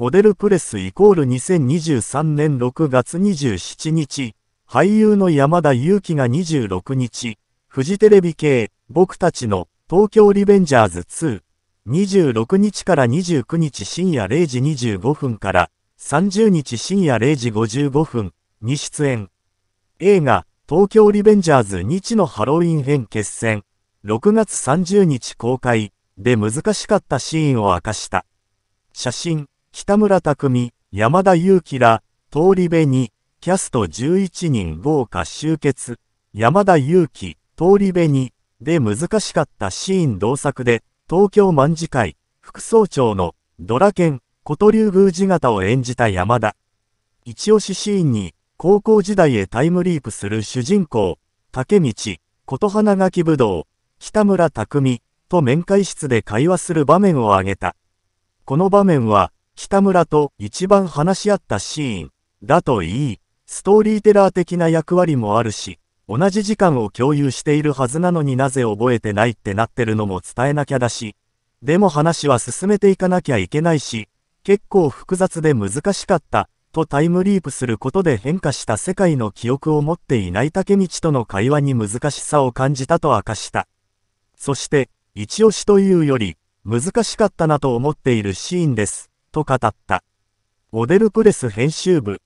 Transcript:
モデルプレスイコール2023年6月27日、俳優の山田裕貴が26日、フジテレビ系、僕たちの東京リベンジャーズ2、26日から29日深夜0時25分から、30日深夜0時55分に出演。映画、東京リベンジャーズ2地のハロウィン編決戦、6月30日公開で難しかったシーンを明かした。写真北村匠山田裕貴ら、通り部に、キャスト11人豪華集結、山田裕貴、通り部に、で難しかったシーン同作で、東京卍会、副総長の、ドラケン、小鳥竜宮寺型を演じた山田。一押しシーンに、高校時代へタイムリープする主人公、竹道、琴花垣武道、北村匠と面会室で会話する場面を挙げた。この場面は、北村と一番話し合ったシーンだといい、ストーリーテラー的な役割もあるし、同じ時間を共有しているはずなのになぜ覚えてないってなってるのも伝えなきゃだし、でも話は進めていかなきゃいけないし、結構複雑で難しかった、とタイムリープすることで変化した世界の記憶を持っていない竹道との会話に難しさを感じたと明かした。そして、一押しというより、難しかったなと思っているシーンです。と語った。モデルプレス編集部